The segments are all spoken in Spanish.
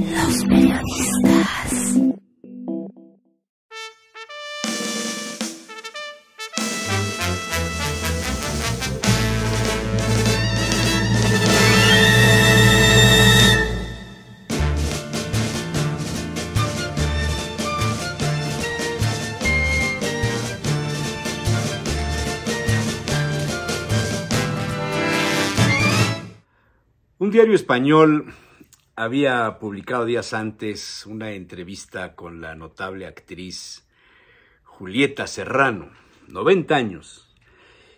Los periodistas. Un diario español había publicado días antes una entrevista con la notable actriz Julieta Serrano, 90 años,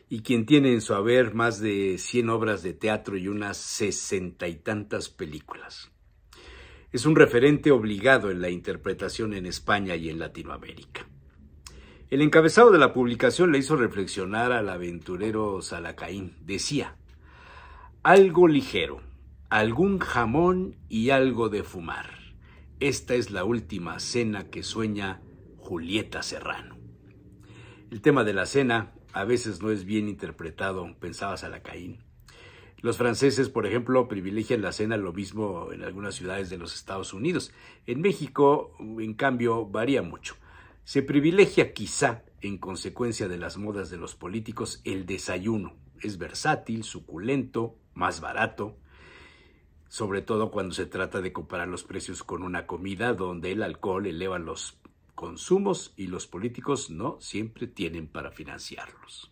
y quien tiene en su haber más de 100 obras de teatro y unas sesenta y tantas películas. Es un referente obligado en la interpretación en España y en Latinoamérica. El encabezado de la publicación le hizo reflexionar al aventurero Salacaín. Decía, algo ligero algún jamón y algo de fumar. Esta es la última cena que sueña Julieta Serrano. El tema de la cena a veces no es bien interpretado, pensabas a la Caín. Los franceses, por ejemplo, privilegian la cena lo mismo en algunas ciudades de los Estados Unidos. En México, en cambio, varía mucho. Se privilegia quizá, en consecuencia de las modas de los políticos, el desayuno. Es versátil, suculento, más barato, sobre todo cuando se trata de comparar los precios con una comida donde el alcohol eleva los consumos y los políticos no siempre tienen para financiarlos.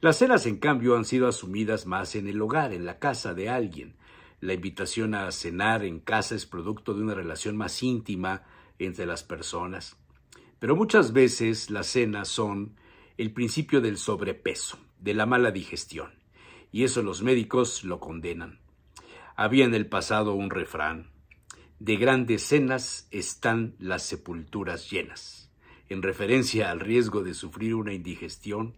Las cenas, en cambio, han sido asumidas más en el hogar, en la casa de alguien. La invitación a cenar en casa es producto de una relación más íntima entre las personas. Pero muchas veces las cenas son el principio del sobrepeso, de la mala digestión, y eso los médicos lo condenan. Había en el pasado un refrán, de grandes cenas están las sepulturas llenas, en referencia al riesgo de sufrir una indigestión.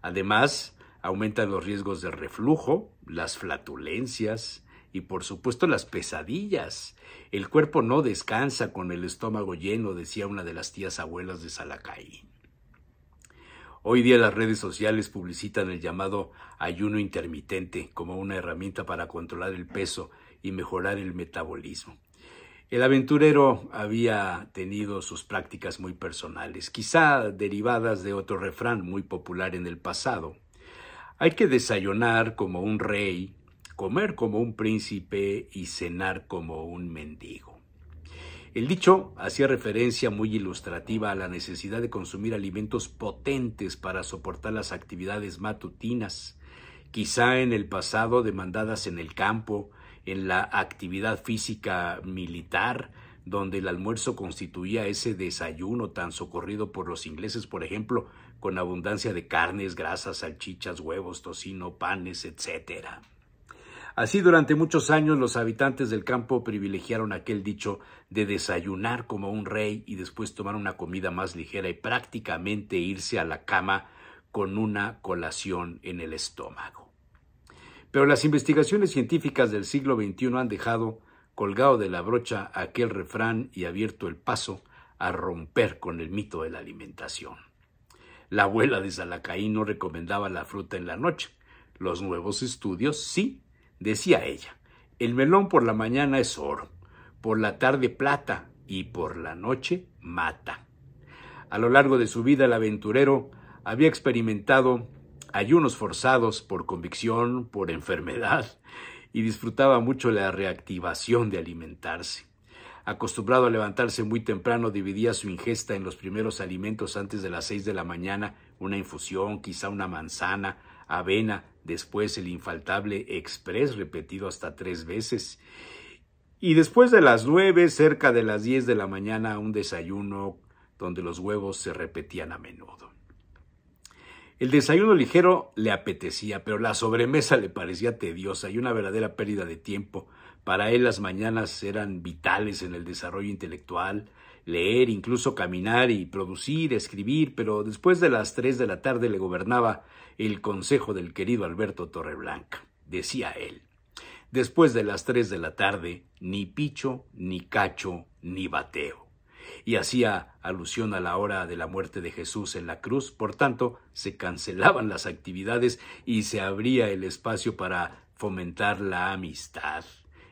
Además, aumentan los riesgos de reflujo, las flatulencias y por supuesto las pesadillas. El cuerpo no descansa con el estómago lleno, decía una de las tías abuelas de Salacaín. Hoy día las redes sociales publicitan el llamado ayuno intermitente como una herramienta para controlar el peso y mejorar el metabolismo. El aventurero había tenido sus prácticas muy personales, quizá derivadas de otro refrán muy popular en el pasado. Hay que desayunar como un rey, comer como un príncipe y cenar como un mendigo. El dicho hacía referencia muy ilustrativa a la necesidad de consumir alimentos potentes para soportar las actividades matutinas, quizá en el pasado demandadas en el campo, en la actividad física militar, donde el almuerzo constituía ese desayuno tan socorrido por los ingleses, por ejemplo, con abundancia de carnes, grasas, salchichas, huevos, tocino, panes, etcétera. Así durante muchos años los habitantes del campo privilegiaron aquel dicho de desayunar como un rey y después tomar una comida más ligera y prácticamente irse a la cama con una colación en el estómago. Pero las investigaciones científicas del siglo XXI han dejado colgado de la brocha aquel refrán y abierto el paso a romper con el mito de la alimentación. La abuela de salacaí no recomendaba la fruta en la noche. Los nuevos estudios sí Decía ella, el melón por la mañana es oro, por la tarde plata y por la noche mata. A lo largo de su vida el aventurero había experimentado ayunos forzados por convicción, por enfermedad, y disfrutaba mucho la reactivación de alimentarse. Acostumbrado a levantarse muy temprano, dividía su ingesta en los primeros alimentos antes de las seis de la mañana, una infusión, quizá una manzana, avena, después el infaltable express repetido hasta tres veces. Y después de las nueve, cerca de las diez de la mañana, un desayuno donde los huevos se repetían a menudo. El desayuno ligero le apetecía, pero la sobremesa le parecía tediosa y una verdadera pérdida de tiempo. Para él las mañanas eran vitales en el desarrollo intelectual, leer, incluso caminar y producir, escribir, pero después de las tres de la tarde le gobernaba el consejo del querido Alberto Torreblanca. Decía él, después de las tres de la tarde, ni picho, ni cacho, ni bateo. Y hacía alusión a la hora de la muerte de Jesús en la cruz, por tanto, se cancelaban las actividades y se abría el espacio para fomentar la amistad,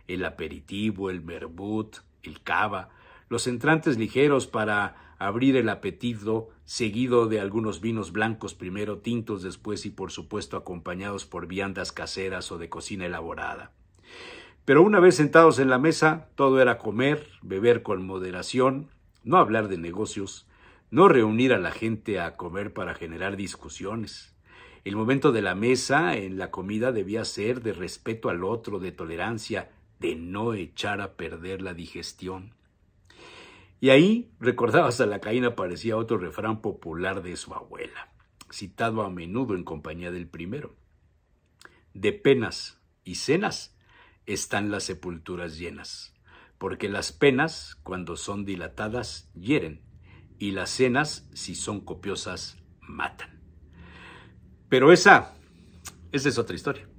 el aperitivo, el merbut, el cava, los entrantes ligeros para abrir el apetito, seguido de algunos vinos blancos primero, tintos después y por supuesto acompañados por viandas caseras o de cocina elaborada. Pero una vez sentados en la mesa, todo era comer, beber con moderación, no hablar de negocios, no reunir a la gente a comer para generar discusiones. El momento de la mesa en la comida debía ser de respeto al otro, de tolerancia, de no echar a perder la digestión. Y ahí, recordabas a la caína, parecía otro refrán popular de su abuela, citado a menudo en compañía del primero. De penas y cenas están las sepulturas llenas, porque las penas, cuando son dilatadas, hieren, y las cenas, si son copiosas, matan. Pero esa, esa es otra historia.